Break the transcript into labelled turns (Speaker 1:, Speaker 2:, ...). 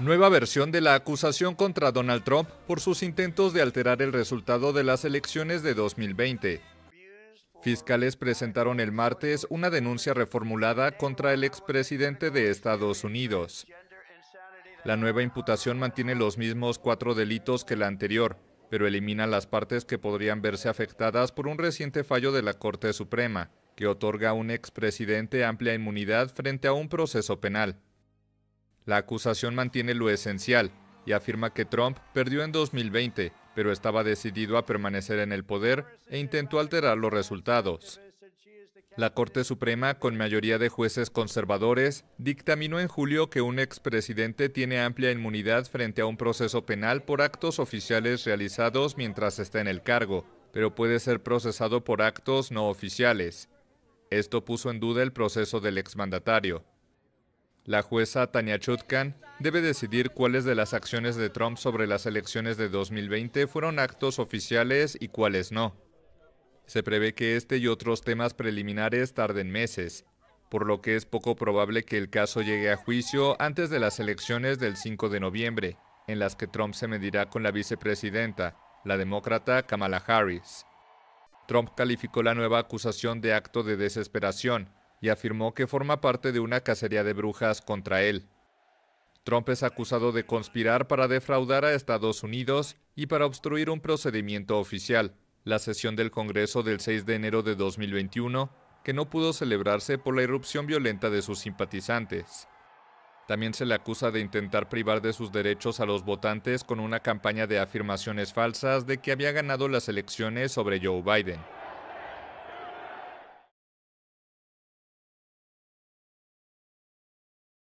Speaker 1: Nueva versión de la acusación contra Donald Trump por sus intentos de alterar el resultado de las elecciones de 2020. Fiscales presentaron el martes una denuncia reformulada contra el expresidente de Estados Unidos. La nueva imputación mantiene los mismos cuatro delitos que la anterior, pero elimina las partes que podrían verse afectadas por un reciente fallo de la Corte Suprema, que otorga a un expresidente amplia inmunidad frente a un proceso penal. La acusación mantiene lo esencial y afirma que Trump perdió en 2020, pero estaba decidido a permanecer en el poder e intentó alterar los resultados. La Corte Suprema, con mayoría de jueces conservadores, dictaminó en julio que un expresidente tiene amplia inmunidad frente a un proceso penal por actos oficiales realizados mientras está en el cargo, pero puede ser procesado por actos no oficiales. Esto puso en duda el proceso del exmandatario. La jueza Tania Chutkan debe decidir cuáles de las acciones de Trump sobre las elecciones de 2020 fueron actos oficiales y cuáles no. Se prevé que este y otros temas preliminares tarden meses, por lo que es poco probable que el caso llegue a juicio antes de las elecciones del 5 de noviembre, en las que Trump se medirá con la vicepresidenta, la demócrata Kamala Harris. Trump calificó la nueva acusación de acto de desesperación, y afirmó que forma parte de una cacería de brujas contra él. Trump es acusado de conspirar para defraudar a Estados Unidos y para obstruir un procedimiento oficial. La sesión del Congreso del 6 de enero de 2021, que no pudo celebrarse por la irrupción violenta de sus simpatizantes. También se le acusa de intentar privar de sus derechos a los votantes con una campaña de afirmaciones falsas de que había ganado las elecciones sobre Joe Biden.